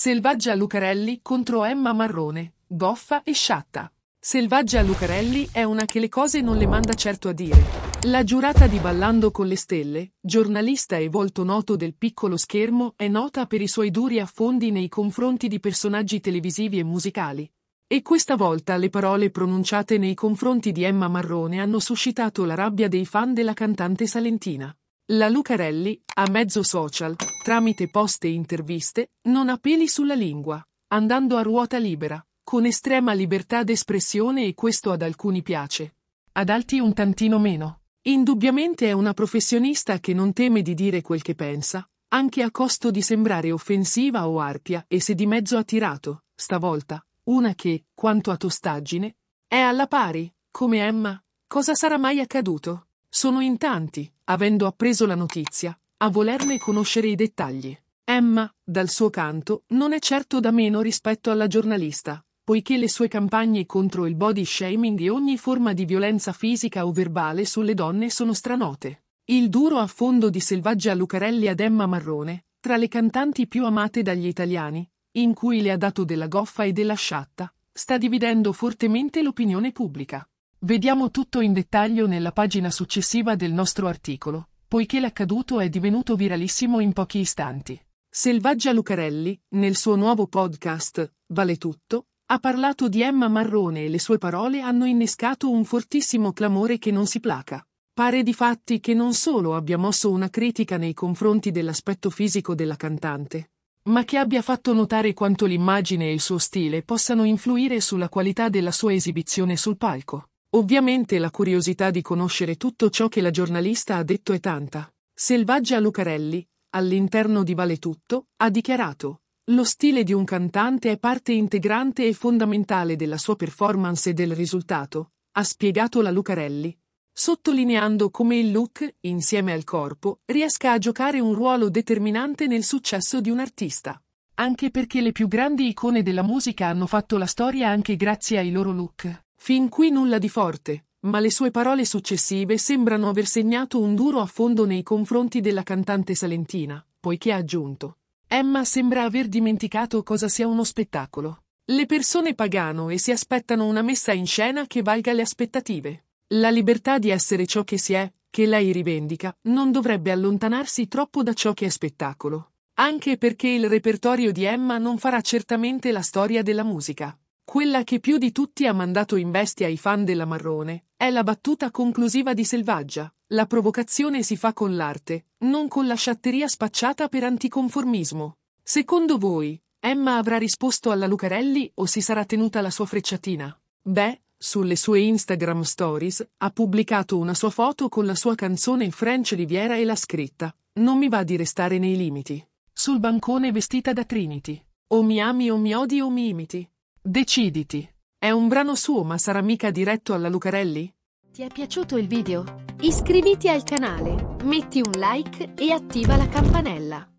Selvaggia Lucarelli contro Emma Marrone, goffa e sciatta. Selvaggia Lucarelli è una che le cose non le manda certo a dire. La giurata di Ballando con le Stelle, giornalista e volto noto del piccolo schermo, è nota per i suoi duri affondi nei confronti di personaggi televisivi e musicali. E questa volta le parole pronunciate nei confronti di Emma Marrone hanno suscitato la rabbia dei fan della cantante salentina. La Lucarelli, a mezzo social, tramite post e interviste, non ha peli sulla lingua, andando a ruota libera, con estrema libertà d'espressione e questo ad alcuni piace. Ad altri un tantino meno. Indubbiamente è una professionista che non teme di dire quel che pensa, anche a costo di sembrare offensiva o arpia e se di mezzo ha tirato, stavolta, una che, quanto a tostaggine, è alla pari, come Emma, cosa sarà mai accaduto? Sono in tanti, avendo appreso la notizia, a volerne conoscere i dettagli. Emma, dal suo canto, non è certo da meno rispetto alla giornalista, poiché le sue campagne contro il body shaming e ogni forma di violenza fisica o verbale sulle donne sono stranote. Il duro affondo di Selvaggia Lucarelli ad Emma Marrone, tra le cantanti più amate dagli italiani, in cui le ha dato della goffa e della sciatta, sta dividendo fortemente l'opinione pubblica. Vediamo tutto in dettaglio nella pagina successiva del nostro articolo, poiché l'accaduto è divenuto viralissimo in pochi istanti. Selvaggia Lucarelli, nel suo nuovo podcast, Vale tutto, ha parlato di Emma Marrone e le sue parole hanno innescato un fortissimo clamore che non si placa. Pare di fatti che non solo abbia mosso una critica nei confronti dell'aspetto fisico della cantante, ma che abbia fatto notare quanto l'immagine e il suo stile possano influire sulla qualità della sua esibizione sul palco. Ovviamente la curiosità di conoscere tutto ciò che la giornalista ha detto è tanta. Selvaggia Lucarelli, all'interno di Vale Tutto, ha dichiarato lo stile di un cantante è parte integrante e fondamentale della sua performance e del risultato, ha spiegato la Lucarelli, sottolineando come il look, insieme al corpo, riesca a giocare un ruolo determinante nel successo di un artista. Anche perché le più grandi icone della musica hanno fatto la storia anche grazie ai loro look. Fin qui nulla di forte, ma le sue parole successive sembrano aver segnato un duro affondo nei confronti della cantante salentina, poiché ha aggiunto Emma sembra aver dimenticato cosa sia uno spettacolo. Le persone pagano e si aspettano una messa in scena che valga le aspettative. La libertà di essere ciò che si è, che lei rivendica, non dovrebbe allontanarsi troppo da ciò che è spettacolo. Anche perché il repertorio di Emma non farà certamente la storia della musica. Quella che più di tutti ha mandato in bestia i fan della Marrone è la battuta conclusiva di Selvaggia. La provocazione si fa con l'arte, non con la sciatteria spacciata per anticonformismo. Secondo voi, Emma avrà risposto alla Lucarelli o si sarà tenuta la sua frecciatina? Beh, sulle sue Instagram stories ha pubblicato una sua foto con la sua canzone French Riviera e l'ha scritta Non mi va di restare nei limiti. Sul bancone vestita da Trinity. O mi ami o mi odi o mi imiti. Deciditi. È un brano suo ma sarà mica diretto alla Lucarelli? Ti è piaciuto il video? Iscriviti al canale, metti un like e attiva la campanella.